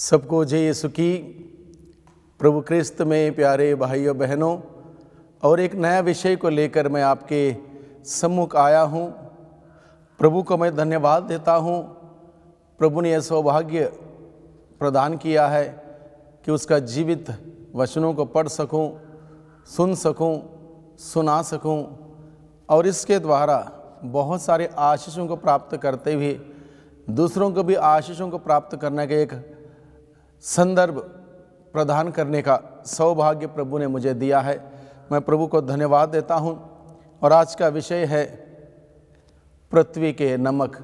सबको जय ये सुखी प्रभु क्रिस्त में प्यारे भाइयों बहनों और एक नया विषय को लेकर मैं आपके सम्मुख आया हूँ प्रभु को मैं धन्यवाद देता हूँ प्रभु ने यह सौभाग्य प्रदान किया है कि उसका जीवित वचनों को पढ़ सकूं, सुन सकूं, सुना सकूं और इसके द्वारा बहुत सारे आशीषों को प्राप्त करते हुए दूसरों को भी आशीषों को प्राप्त करने का एक संदर्भ प्रदान करने का सौभाग्य प्रभु ने मुझे दिया है मैं प्रभु को धन्यवाद देता हूँ और आज का विषय है पृथ्वी के नमक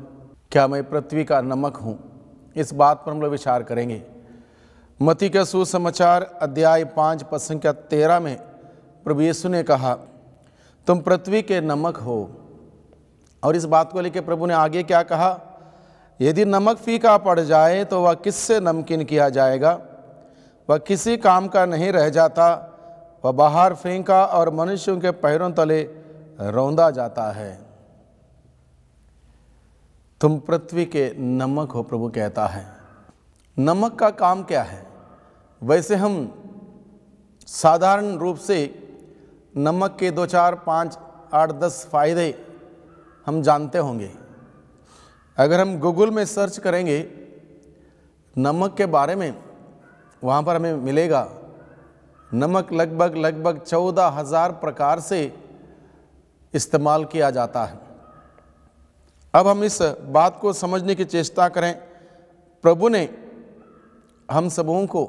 क्या मैं पृथ्वी का नमक हूँ इस बात पर हम लोग विचार करेंगे मती का सुसमाचार अध्याय पाँच पद संख्या तेरह में प्रभु यीशु ने कहा तुम पृथ्वी के नमक हो और इस बात को लेकर प्रभु ने आगे क्या कहा यदि नमक फीका पड़ जाए तो वह किससे नमकीन किया जाएगा वह किसी काम का नहीं रह जाता वह बाहर फेंका और मनुष्यों के पैरों तले रौंदा जाता है तुम पृथ्वी के नमक हो प्रभु कहता है नमक का काम क्या है वैसे हम साधारण रूप से नमक के दो चार पाँच आठ दस फायदे हम जानते होंगे अगर हम गूगल में सर्च करेंगे नमक के बारे में वहाँ पर हमें मिलेगा नमक लगभग लगभग चौदह हज़ार प्रकार से इस्तेमाल किया जाता है अब हम इस बात को समझने की चेष्टा करें प्रभु ने हम सबों को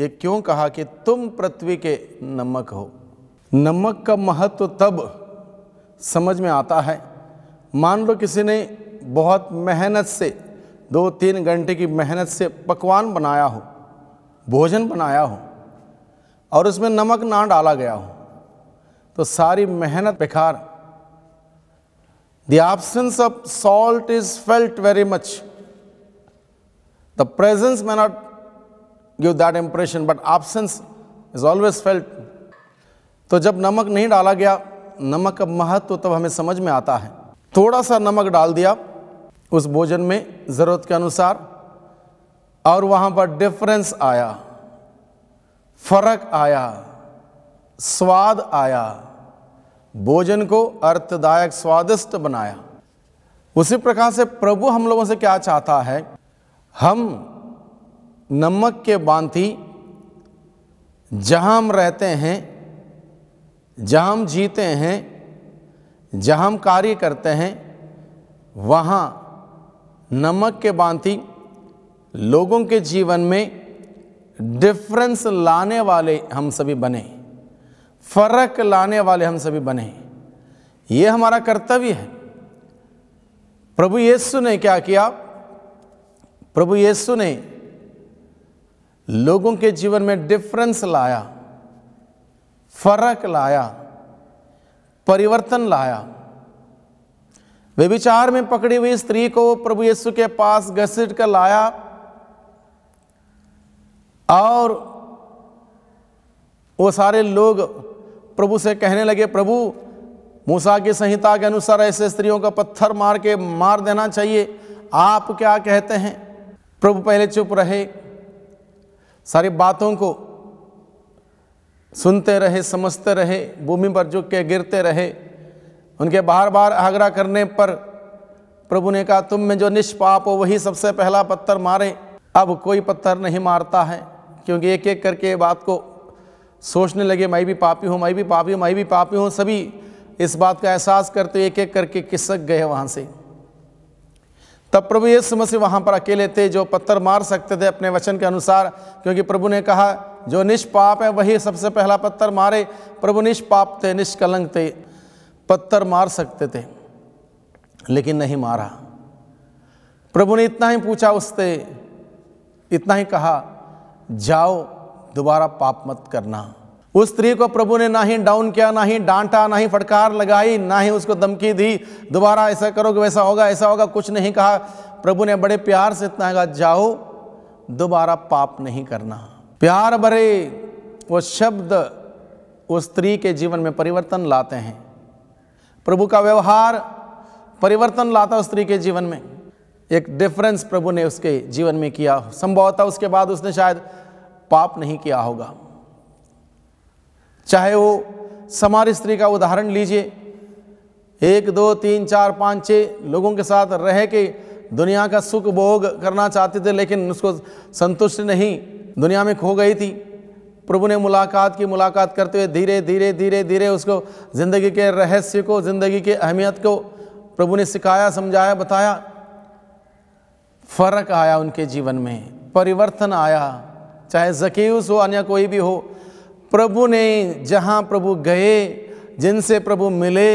ये क्यों कहा कि तुम पृथ्वी के नमक हो नमक का महत्व तब समझ में आता है मान लो किसी ने बहुत मेहनत से दो तीन घंटे की मेहनत से पकवान बनाया हो भोजन बनाया हो और उसमें नमक ना डाला गया हो तो सारी मेहनत बेकार The absence of salt is felt very much. The presence may not give that impression, but absence is always felt. तो जब नमक नहीं डाला गया नमक का महत्व तो तब हमें समझ में आता है थोड़ा सा नमक डाल दिया उस भोजन में ज़रूरत के अनुसार और वहाँ पर डिफरेंस आया फर्क आया स्वाद आया भोजन को अर्थदायक स्वादिष्ट बनाया उसी प्रकार से प्रभु हम लोगों से क्या चाहता है हम नमक के बांति जहाँ हम रहते हैं जहाँ हम जीते हैं जहाँ हम कार्य करते हैं वहाँ नमक के बांति लोगों के जीवन में डिफरेंस लाने वाले हम सभी बने फ़र्क लाने वाले हम सभी बने ये हमारा कर्तव्य है प्रभु येसु ने क्या किया प्रभु येसु ने लोगों के जीवन में डिफरेंस लाया फ़र्क लाया परिवर्तन लाया वे विचार में पकड़ी हुई स्त्री को प्रभु यीशु के पास घसीट कर लाया और वो सारे लोग प्रभु से कहने लगे प्रभु मूसा की संहिता के अनुसार ऐसे स्त्रियों का पत्थर मार के मार देना चाहिए आप क्या कहते हैं प्रभु पहले चुप रहे सारी बातों को सुनते रहे समझते रहे भूमि पर झुक के गिरते रहे उनके बार बार आग्रह करने पर प्रभु ने कहा तुम में जो निष्पाप हो वही सबसे पहला पत्थर मारे अब कोई पत्थर नहीं मारता है क्योंकि एक एक करके बात को सोचने लगे मैं भी पापी हूँ मैं भी पापी हूँ मैं भी पापी हूँ सभी इस बात का एहसास करते एक एक करके किसक गए वहाँ से तब प्रभु ये समस्या वहाँ पर अकेले थे जो पत्थर मार सकते थे अपने वचन के अनुसार क्योंकि प्रभु ने कहा जो निष्पाप है वही सबसे पहला पत्थर मारे प्रभु निष्पाप थे निष्कलंक थे पत्थर मार सकते थे लेकिन नहीं मारा प्रभु ने इतना ही पूछा उससे इतना ही कहा जाओ दोबारा पाप मत करना उस स्त्री को प्रभु ने ना ही डाउन किया ना ही डांटा ना ही फटकार लगाई ना ही उसको धमकी दी दोबारा ऐसा करोगे वैसा होगा ऐसा होगा कुछ नहीं कहा प्रभु ने बड़े प्यार से इतना कहा जाओ दोबारा पाप नहीं करना प्यार भरे वो शब्द उस स्त्री के जीवन में परिवर्तन लाते हैं प्रभु का व्यवहार परिवर्तन लाता स्त्री के जीवन में एक डिफरेंस प्रभु ने उसके जीवन में किया संभवतः उसके बाद उसने शायद पाप नहीं किया होगा चाहे वो समार स्त्री का उदाहरण लीजिए एक दो तीन चार पाँच छः लोगों के साथ रह के दुनिया का सुख भोग करना चाहते थे लेकिन उसको संतुष्ट नहीं दुनिया में खो गई थी प्रभु ने मुलाकात की मुलाकात करते हुए धीरे धीरे धीरे धीरे उसको ज़िंदगी के रहस्य को ज़िंदगी की अहमियत को प्रभु ने सिखाया समझाया बताया फ़र्क आया उनके जीवन में परिवर्तन आया चाहे जकीूस हो अन्य कोई भी हो प्रभु ने जहाँ प्रभु गए जिनसे प्रभु मिले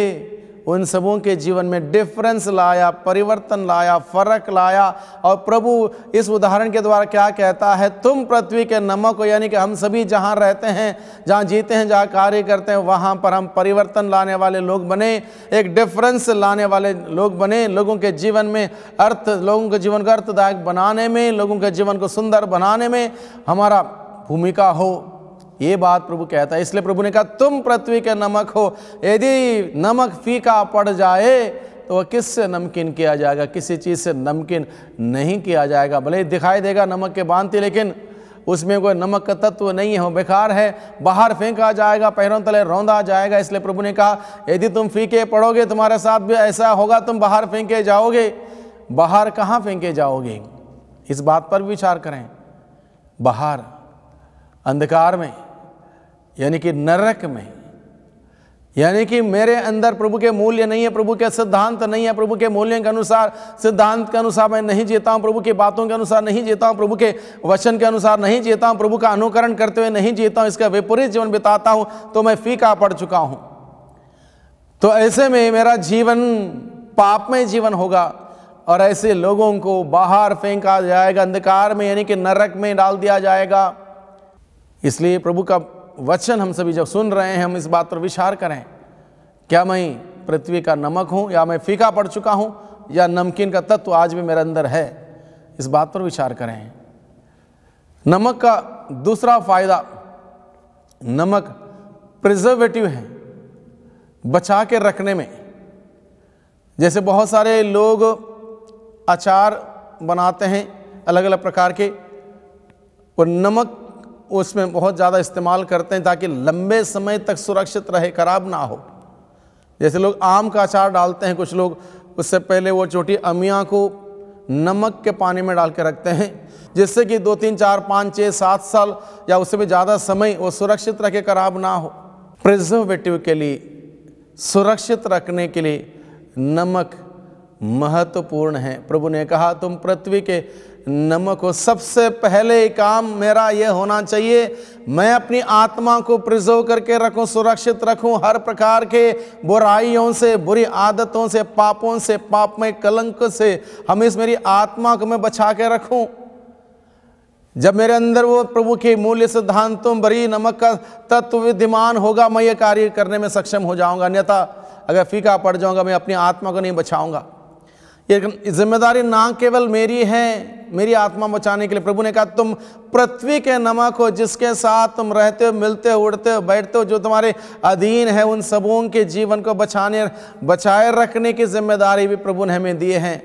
उन सबों के जीवन में डिफरेंस लाया परिवर्तन लाया फर्क लाया और प्रभु इस उदाहरण के द्वारा क्या कहता है तुम पृथ्वी के नमक हो यानी कि हम सभी जहाँ रहते हैं जहाँ जीते हैं जहाँ कार्य करते हैं वहाँ पर हम परिवर्तन लाने वाले लोग बने एक डिफरेंस लाने वाले लोग बने लोगों के जीवन में अर्थ लोगों के जीवन को अर्थदायक बनाने में लोगों के जीवन को सुंदर बनाने में हमारा भूमिका हो ये बात प्रभु कहता है इसलिए प्रभु ने कहा तुम पृथ्वी के नमक हो यदि नमक फीका पड़ जाए तो वह किस से नमकीन किया जाएगा किसी चीज़ से नमकीन नहीं किया जाएगा भले दिखाई देगा नमक के बांधते लेकिन उसमें कोई नमक का तत्व नहीं है वो बेकार है बाहर फेंका जाएगा पैरों तले रौंदा जाएगा इसलिए प्रभु ने कहा यदि तुम फीके पड़ोगे तुम्हारे साथ भी ऐसा होगा तुम बाहर फेंके जाओगे बाहर कहाँ फेंके जाओगे इस बात पर विचार करें बाहर अंधकार में यानी कि नरक में यानी कि मेरे अंदर प्रभु के मूल्य नहीं है प्रभु के सिद्धांत नहीं है प्रभु के मूल्य के अनुसार सिद्धांत के अनुसार मैं नहीं जीता हूँ प्रभु की बातों के अनुसार नहीं जीता हूँ प्रभु के वचन के अनुसार नहीं जीता हूँ प्रभु का अनुकरण करते हुए नहीं जीता हूँ इसका विपरीत जीवन बिताता हूँ तो मैं फीका पड़ चुका हूँ तो ऐसे में मेरा जीवन पापमय जीवन होगा और ऐसे लोगों को बाहर फेंका जाएगा अंधकार में यानी कि नरक में डाल दिया जाएगा इसलिए प्रभु का वचन हम सभी जब सुन रहे हैं हम इस बात पर विचार करें क्या मैं पृथ्वी का नमक हूँ या मैं फीका पड़ चुका हूँ या नमकीन का तत्व आज भी मेरे अंदर है इस बात पर विचार करें नमक का दूसरा फायदा नमक प्रिजर्वेटिव है बचा के रखने में जैसे बहुत सारे लोग अचार बनाते हैं अलग अलग प्रकार के और नमक उसमें बहुत ज़्यादा इस्तेमाल करते हैं ताकि लंबे समय तक सुरक्षित रहे खराब ना हो जैसे लोग आम का अचार डालते हैं कुछ लोग उससे पहले वो छोटी अमिया को नमक के पानी में डाल के रखते हैं जिससे कि दो तीन चार पाँच छः सात साल या उससे भी ज़्यादा समय वो सुरक्षित रखे खराब ना हो प्रिजर्वेटिव के लिए सुरक्षित रखने के लिए नमक महत्वपूर्ण है प्रभु ने कहा तुम पृथ्वी के नमक हो सबसे पहले काम मेरा यह होना चाहिए मैं अपनी आत्मा को प्रिजर्व करके रखूं सुरक्षित रखूं हर प्रकार के बुराइयों से बुरी आदतों से पापों से पाप में कलंक से हमेश मेरी आत्मा को मैं बचा के रखूं जब मेरे अंदर वो प्रभु के मूल्य सिद्धांतों भरी नमक का तत्व विद्यमान होगा मैं ये कार्य करने में सक्षम हो जाऊंगा अन्यथा अगर फीका पड़ जाऊंगा मैं अपनी आत्मा को नहीं बचाऊंगा ये जिम्मेदारी ना केवल मेरी है मेरी आत्मा बचाने के लिए प्रभु ने कहा तुम पृथ्वी के नमक हो जिसके साथ तुम रहते हो मिलते हो उड़ते हो बैठते हो जो तुम्हारे अधीन है उन सबों के जीवन को बचाने बचाए रखने की जिम्मेदारी भी प्रभु ने हमें दिए हैं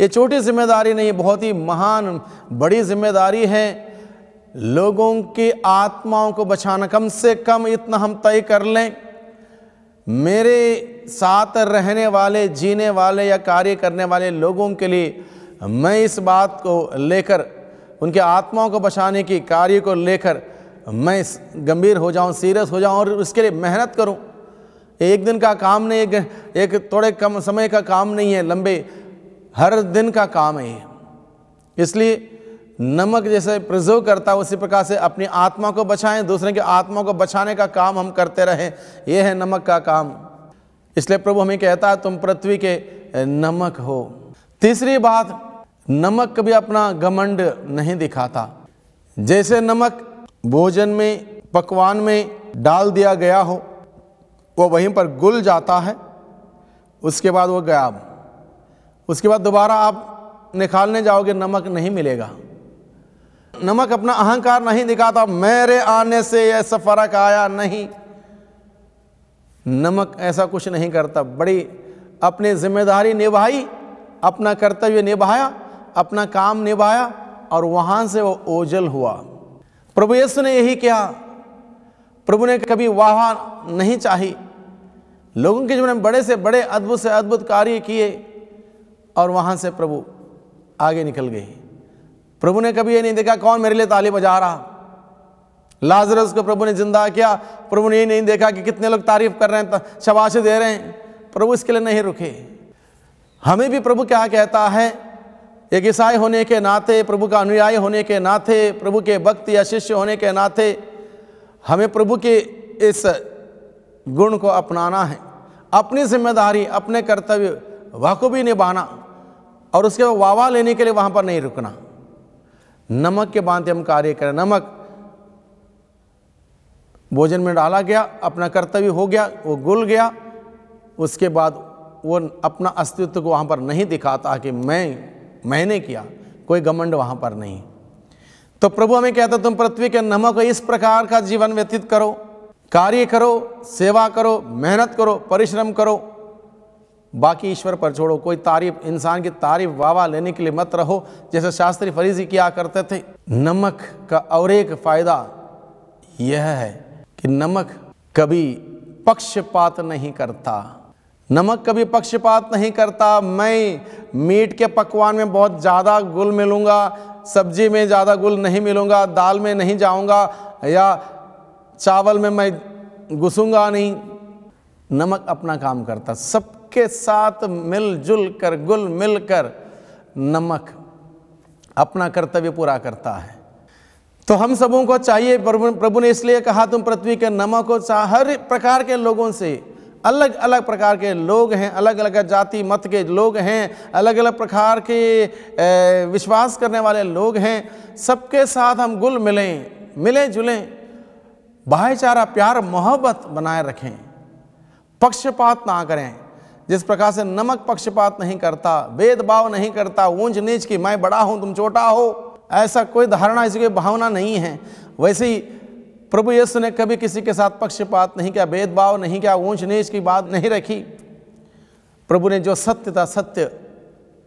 ये छोटी जिम्मेदारी नहीं बहुत ही महान बड़ी जिम्मेदारी है लोगों की आत्माओं को बचाना कम से कम इतना हम तय कर लें मेरे साथ रहने वाले जीने वाले या कार्य करने वाले लोगों के लिए मैं इस बात को लेकर उनके आत्माओं को बचाने की कार्य को लेकर मैं गंभीर हो जाऊं सीरियस हो जाऊं और उसके लिए मेहनत करूं एक दिन का काम नहीं एक, एक थोड़े कम समय का काम नहीं है लंबे हर दिन का काम है इसलिए नमक जैसे प्रिजर्व करता है उसी प्रकार से अपनी आत्मा को बचाएं दूसरे की आत्मा को बचाने का काम हम करते रहें यह है नमक का काम इसलिए प्रभु हमें कहता है तुम पृथ्वी के नमक हो तीसरी बात नमक कभी अपना घमंड नहीं दिखाता जैसे नमक भोजन में पकवान में डाल दिया गया हो वो वहीं पर गुल जाता है उसके बाद वो गया उसके बाद दोबारा आप निकालने जाओगे नमक नहीं मिलेगा नमक अपना अहंकार नहीं दिखाता मेरे आने से ऐसा फर्क आया नहीं नमक ऐसा कुछ नहीं करता बड़ी अपनी जिम्मेदारी निभाई अपना कर्तव्य निभाया अपना काम निभाया और वहां से वो ओझल हुआ प्रभु यीशु ने यही किया प्रभु ने कभी वाह नहीं चाही लोगों के जीवन में बड़े से बड़े अद्भुत से अद्भुत कार्य किए और वहां से प्रभु आगे निकल गए प्रभु ने कभी ये नहीं देखा कौन मेरे लिए ताली बजा रहा लाजरस को प्रभु ने जिंदा किया प्रभु ने ये नहीं देखा कि कितने लोग तारीफ कर रहे हैं शबाश दे रहे हैं प्रभु इसके लिए नहीं रुके हमें भी प्रभु क्या कहता है एक ईसाई होने के नाते प्रभु का अनुयायी होने के नाते प्रभु के भक्त या शिष्य होने के नाते हमें प्रभु के इस गुण को अपनाना है अपनी जिम्मेदारी अपने कर्तव्य वह को भी निभाना और उसके वाह लेने के लिए वहाँ पर नहीं रुकना नमक के बांधे हम कार्य करें नमक भोजन में डाला गया अपना कर्तव्य हो गया वो गुल गया उसके बाद वो अपना अस्तित्व को वहाँ पर नहीं दिखाता कि मैं मैंने किया कोई घमंड वहाँ पर नहीं तो प्रभु हमें कहता तुम पृथ्वी के नमक इस प्रकार का जीवन व्यतीत करो कार्य करो सेवा करो मेहनत करो परिश्रम करो बाकी ईश्वर पर छोड़ो कोई तारीफ इंसान की तारीफ वाह लेने के लिए मत रहो जैसे शास्त्री फरीजी किया करते थे नमक का और एक फ़ायदा यह है कि नमक कभी पक्षपात नहीं करता नमक कभी पक्षपात नहीं करता मैं मीट के पकवान में बहुत ज़्यादा गुल मिलूँगा सब्जी में ज़्यादा गुल नहीं मिलूँगा दाल में नहीं जाऊँगा या चावल में मैं घुसूँगा नहीं नमक अपना काम करता सब सबके साथ मिलजुल कर गुल मिलकर नमक अपना कर्तव्य पूरा करता है तो हम सबों को चाहिए प्रभु ने इसलिए कहा तुम पृथ्वी के नमक हो हर प्रकार के लोगों से अलग अलग प्रकार के लोग हैं अलग अलग जाति मत के लोग हैं अलग अलग प्रकार के विश्वास करने वाले लोग हैं सबके साथ हम गुल मिलें मिलें जुलें भाईचारा प्यार मोहब्बत बनाए रखें पक्षपात ना करें जिस प्रकार से नमक पक्षपात नहीं करता भेदभाव नहीं करता ऊंच नीच की मैं बड़ा हूँ तुम छोटा हो ऐसा कोई धारणा ऐसी कोई भावना नहीं है वैसे ही प्रभु यीशु ने कभी किसी के साथ पक्षपात नहीं किया भेदभाव नहीं किया ऊंच नीच की बात नहीं रखी प्रभु ने जो सत्य था सत्य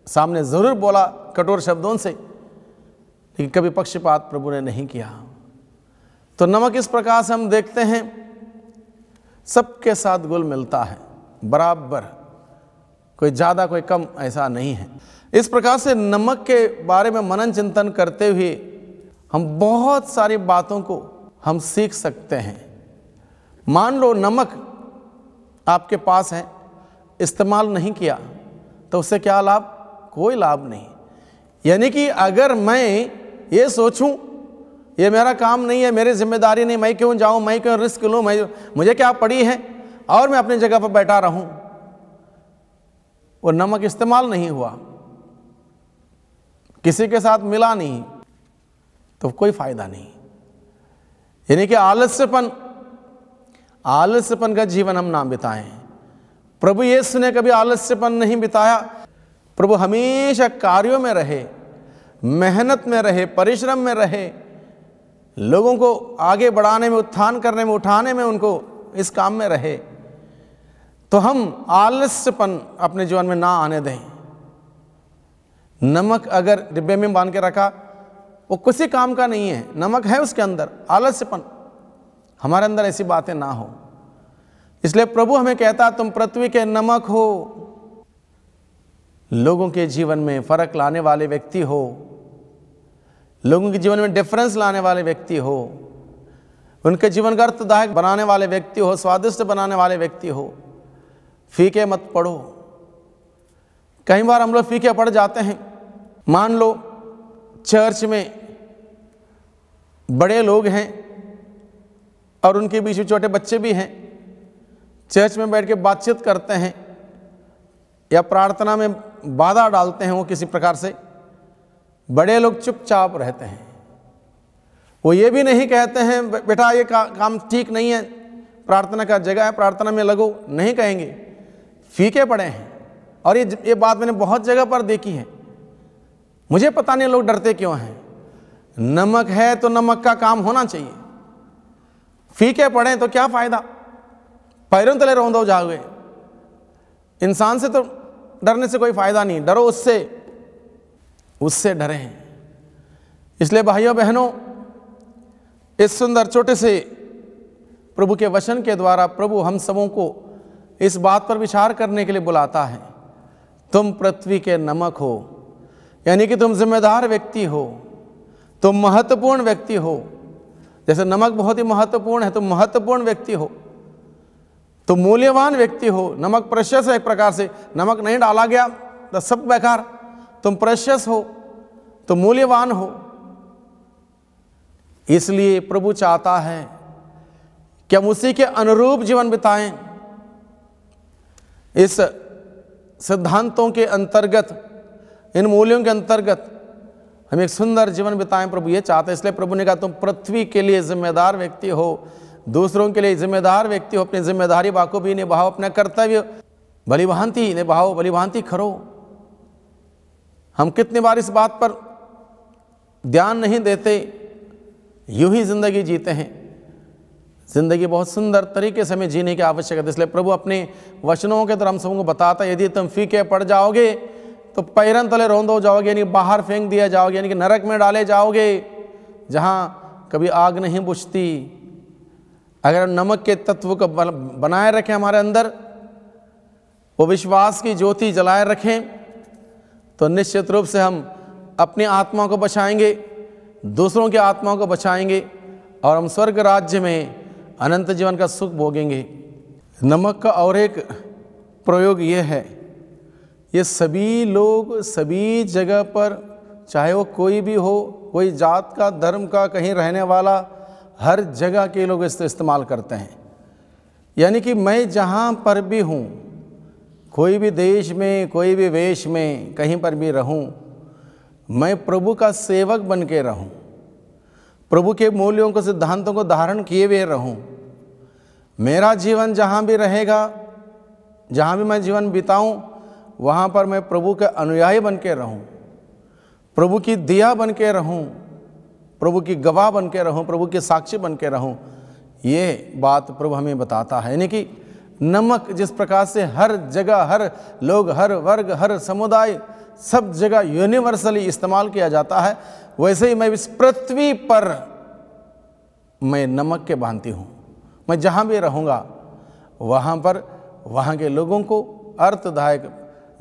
सामने ज़रूर बोला कठोर शब्दों से लेकिन कभी पक्षपात प्रभु ने नहीं किया तो नमक इस प्रकार से हम देखते हैं सबके साथ गुल मिलता है बराबर कोई ज़्यादा कोई कम ऐसा नहीं है इस प्रकार से नमक के बारे में मनन चिंतन करते हुए हम बहुत सारी बातों को हम सीख सकते हैं मान लो नमक आपके पास है इस्तेमाल नहीं किया तो उससे क्या लाभ कोई लाभ नहीं यानी कि अगर मैं ये सोचूं ये मेरा काम नहीं है मेरी जिम्मेदारी नहीं मैं क्यों जाऊं मैं क्यों रिस्क लूं मैं मुझे क्या पड़ी है और मैं अपनी जगह पर बैठा रहूं वो नमक इस्तेमाल नहीं हुआ किसी के साथ मिला नहीं तो कोई फ़ायदा नहीं यानी कि आलस्यपन आलस्यपन का जीवन हम ना बिताएं प्रभु यीशु ने कभी आलस्यपन नहीं बिताया प्रभु हमेशा कार्यों में रहे मेहनत में रहे परिश्रम में रहे लोगों को आगे बढ़ाने में उत्थान करने में उठाने में उनको इस काम में रहे तो हम आलस्यपन अपने जीवन में ना आने दें नमक अगर डिब्बे में बांध के रखा वो किसी काम का नहीं है नमक है उसके अंदर आलस्यपन हमारे अंदर ऐसी बातें ना हो इसलिए प्रभु हमें कहता तुम पृथ्वी के नमक हो लोगों के जीवन में फर्क लाने वाले व्यक्ति हो लोगों के जीवन में डिफरेंस लाने वाले व्यक्ति हो उनके जीवन का अर्थदायक बनाने वाले व्यक्ति हो स्वादिष्ट बनाने वाले व्यक्ति हो फीके मत पढ़ो कई बार हम लोग फीके पढ़ जाते हैं मान लो चर्च में बड़े लोग हैं और उनके बीच में छोटे बच्चे भी हैं चर्च में बैठ के बातचीत करते हैं या प्रार्थना में बाधा डालते हैं वो किसी प्रकार से बड़े लोग चुपचाप रहते हैं वो ये भी नहीं कहते हैं बेटा ये का, काम ठीक नहीं है प्रार्थना का जगह है प्रार्थना में लगो नहीं कहेंगे फीके पड़े हैं और ये ये बात मैंने बहुत जगह पर देखी है मुझे पता नहीं लोग डरते क्यों हैं नमक है तो नमक का काम होना चाहिए फीके पड़े तो क्या फ़ायदा पैरों तले दो जागे इंसान से तो डरने से कोई फ़ायदा नहीं डरो उससे उससे डरे हैं इसलिए भाइयों बहनों इस सुंदर छोटे से प्रभु के वचन के द्वारा प्रभु हम सबों को इस बात पर विचार करने के लिए बुलाता है तुम पृथ्वी के नमक हो यानी कि तुम जिम्मेदार व्यक्ति हो तुम महत्वपूर्ण व्यक्ति हो जैसे नमक बहुत ही महत्वपूर्ण है तुम महत्वपूर्ण व्यक्ति हो तुम मूल्यवान व्यक्ति हो नमक प्रशस है एक प्रकार से नमक नहीं डाला गया तो सब बेकार तुम प्रशस हो तुम मूल्यवान हो इसलिए प्रभु चाहता है कि हम उसी के अनुरूप जीवन बिताएं इस सिद्धांतों के अंतर्गत इन मूल्यों के अंतर्गत हम एक सुंदर जीवन बिताएं प्रभु ये चाहते हैं इसलिए प्रभु ने कहा तुम पृथ्वी के लिए जिम्मेदार व्यक्ति हो दूसरों के लिए जिम्मेदार व्यक्ति हो अपनी जिम्मेदारी बाखूबी निभाओ अपना कर्तव्य भांति निभाओ भांति करो हम कितनी बार इस बात पर ध्यान नहीं देते यूं ही ज़िंदगी जीते हैं ज़िंदगी बहुत सुंदर तरीके से हमें जीने की आवश्यकता है इसलिए प्रभु अपने वचनों के तरह हम सबको बताता है यदि तुम फीके पड़ जाओगे तो पैरन तले रोंदो जाओगे यानी बाहर फेंक दिया जाओगे यानी कि नरक में डाले जाओगे जहाँ कभी आग नहीं बुझती अगर नमक के तत्व को बनाए रखें हमारे अंदर वो विश्वास की ज्योति जलाए रखें तो निश्चित रूप से हम अपनी आत्मा को बचाएंगे दूसरों की आत्मा को बचाएंगे और हम स्वर्ग राज्य में अनंत जीवन का सुख भोगेंगे नमक का और एक प्रयोग ये है ये सभी लोग सभी जगह पर चाहे वो कोई भी हो कोई जात का धर्म का कहीं रहने वाला हर जगह के लोग इसको इस्तेमाल करते हैं यानी कि मैं जहाँ पर भी हूँ कोई भी देश में कोई भी वेश में कहीं पर भी रहूँ मैं प्रभु का सेवक बन के रहूँ प्रभु के मूल्यों को सिद्धांतों को धारण किए हुए रहूँ मेरा जीवन जहाँ भी रहेगा जहाँ भी मैं जीवन बिताऊँ वहाँ पर मैं प्रभु के अनुयायी बन के रहूँ प्रभु की दिया बन के रहूँ प्रभु की गवाह बन के रहूँ प्रभु की साक्षी बन के रहूँ ये बात प्रभु हमें बताता है यानी कि नमक जिस प्रकार से हर जगह हर लोग हर वर्ग हर समुदाय सब जगह यूनिवर्सली इस्तेमाल किया जाता है वैसे ही मैं इस पृथ्वी पर मैं नमक के बांधती हूँ मैं जहाँ भी रहूँगा वहाँ पर वहाँ के लोगों को अर्थदायक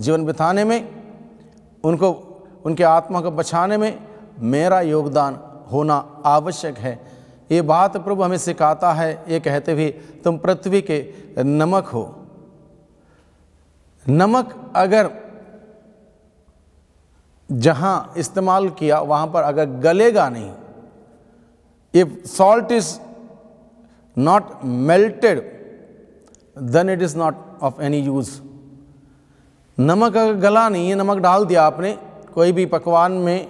जीवन बिताने में उनको उनके आत्मा को बचाने में मेरा योगदान होना आवश्यक है ये बात प्रभु हमें सिखाता है ये कहते हुए तुम पृथ्वी के नमक हो नमक अगर जहाँ इस्तेमाल किया वहाँ पर अगर गलेगा नहीं ये salt is not melted, then it is not of any use. नमक अगर गला नहीं है नमक डाल दिया आपने कोई भी पकवान में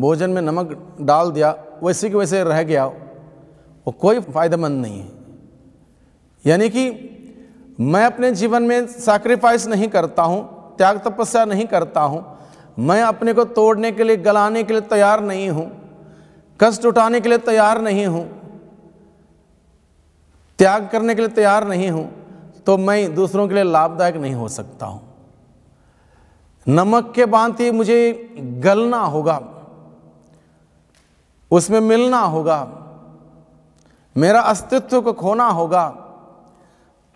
भोजन में नमक डाल दिया वैसे के वैसे रह गया वो कोई फ़ायदेमंद नहीं है यानी कि मैं अपने जीवन में सैक्रिफाइस नहीं करता हूँ त्याग तपस्या नहीं करता हूँ मैं अपने को तोड़ने के लिए गलाने के लिए तैयार नहीं हूँ कष्ट उठाने के लिए तैयार नहीं हूँ त्याग करने के लिए तैयार नहीं हूँ तो मैं दूसरों के लिए लाभदायक नहीं हो सकता हूँ नमक के बांति मुझे गलना होगा उसमें मिलना होगा मेरा अस्तित्व को खोना होगा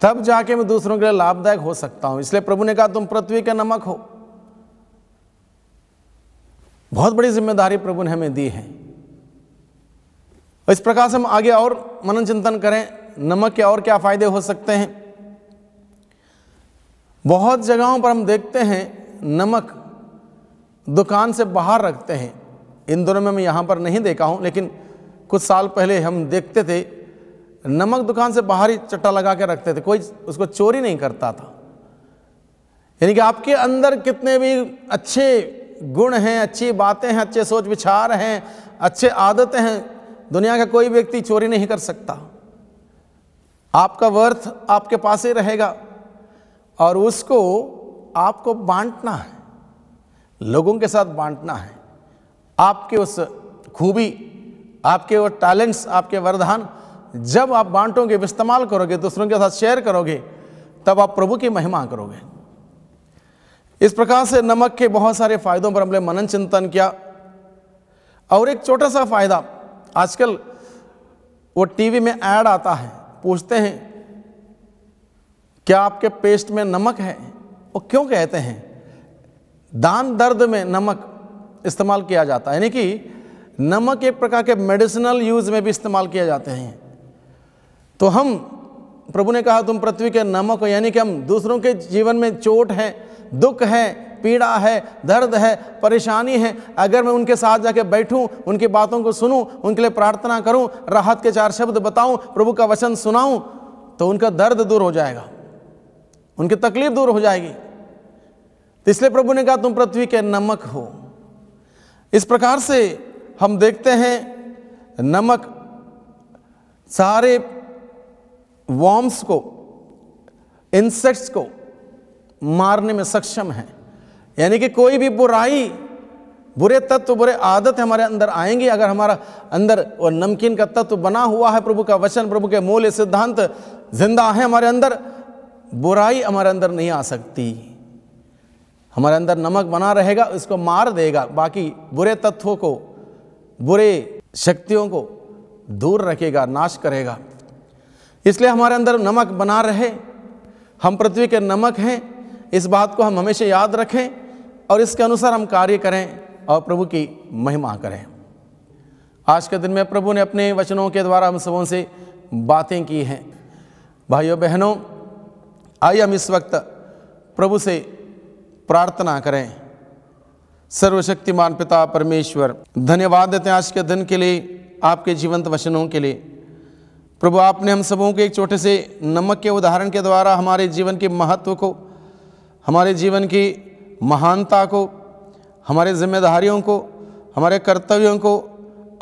तब जाके मैं दूसरों के लिए लाभदायक हो सकता हूँ इसलिए प्रभु ने कहा तुम पृथ्वी के नमक हो बहुत बड़ी जिम्मेदारी प्रभु ने हमें दी है इस प्रकार से हम आगे और मनन चिंतन करें नमक के और क्या फ़ायदे हो सकते हैं बहुत जगहों पर हम देखते हैं नमक दुकान से बाहर रखते हैं इन दोनों में मैं यहाँ पर नहीं देखा हूँ लेकिन कुछ साल पहले हम देखते थे नमक दुकान से बाहर ही चट्टा लगा के रखते थे कोई उसको चोरी नहीं करता था यानी कि आपके अंदर कितने भी अच्छे गुण हैं अच्छी बातें हैं अच्छे सोच विचार हैं अच्छे आदतें हैं दुनिया का कोई व्यक्ति चोरी नहीं कर सकता आपका वर्थ आपके पास ही रहेगा और उसको आपको बांटना है लोगों के साथ बांटना है आपके उस खूबी आपके वो टैलेंट्स आपके वरदान जब आप बांटोगे इस्तेमाल करोगे दूसरों के साथ शेयर करोगे तब आप प्रभु की महिमा करोगे इस प्रकार से नमक के बहुत सारे फायदों पर हमने मनन चिंतन किया और एक छोटा सा फायदा आजकल वो टीवी में ऐड आता है पूछते हैं क्या आपके पेस्ट में नमक है वो क्यों कहते हैं दान दर्द में नमक इस्तेमाल किया जाता है यानी कि नमक एक प्रकार के मेडिसिनल यूज़ में भी इस्तेमाल किए जाते हैं तो हम प्रभु ने कहा तुम पृथ्वी के नमक हो यानी कि हम दूसरों के जीवन में चोट है दुख है पीड़ा है दर्द है परेशानी है अगर मैं उनके साथ जाके बैठूं उनकी बातों को सुनूं उनके लिए प्रार्थना करूं राहत के चार शब्द बताऊं प्रभु का वचन सुनाऊं तो उनका दर्द दूर हो जाएगा उनकी तकलीफ दूर हो जाएगी तो इसलिए प्रभु ने कहा तुम पृथ्वी के नमक हो इस प्रकार से हम देखते हैं नमक सारे वॉम्स को इंसेक्ट्स को मारने में सक्षम है यानी कि कोई भी बुराई बुरे तत्व बुरे आदत हमारे अंदर आएंगी अगर हमारा अंदर वो नमकीन का तत्व बना हुआ है प्रभु का वचन प्रभु के मूल्य सिद्धांत जिंदा है हमारे अंदर बुराई हमारे अंदर नहीं आ सकती हमारे अंदर नमक बना रहेगा इसको मार देगा बाकी बुरे तत्वों को बुरे शक्तियों को दूर रखेगा नाश करेगा इसलिए हमारे अंदर नमक बना रहे हम पृथ्वी के नमक हैं इस बात को हम हमेशा याद रखें और इसके अनुसार हम कार्य करें और प्रभु की महिमा करें आज के दिन में प्रभु ने अपने वचनों के द्वारा हम सबों से बातें की हैं भाइयों बहनों आइए हम इस वक्त प्रभु से प्रार्थना करें सर्वशक्तिमान पिता परमेश्वर धन्यवाद देते हैं आज के दिन के लिए आपके जीवंत वचनों के लिए प्रभु आपने हम सबों के एक छोटे से नमक के उदाहरण के द्वारा हमारे जीवन के महत्व को हमारे जीवन की महानता को हमारे जिम्मेदारियों को हमारे कर्तव्यों को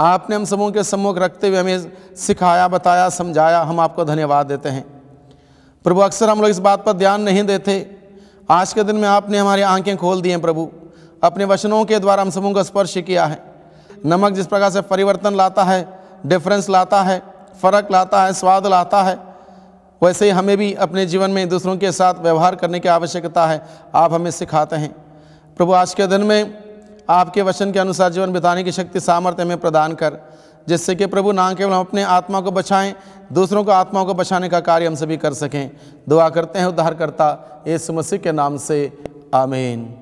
आपने हम समूह के सम्मुख रखते हुए हमें सिखाया बताया समझाया हम आपको धन्यवाद देते हैं प्रभु अक्सर हम लोग इस बात पर ध्यान नहीं देते आज के दिन में आपने हमारी आंखें खोल दी हैं प्रभु अपने वचनों के द्वारा हम समूह का स्पर्श किया है नमक जिस प्रकार से परिवर्तन लाता है डिफरेंस लाता है फ़र्क लाता है स्वाद लाता है वैसे ही हमें भी अपने जीवन में दूसरों के साथ व्यवहार करने की आवश्यकता है आप हमें सिखाते हैं प्रभु आज के दिन में आपके वचन के अनुसार जीवन बिताने की शक्ति सामर्थ्य हमें प्रदान कर जिससे कि प्रभु ना केवल हम अपने आत्मा को बचाएं दूसरों को आत्माओं को बचाने का कार्य हम सभी कर सकें दुआ करते हैं उद्धारकर्ता ये मसीह के नाम से आमीन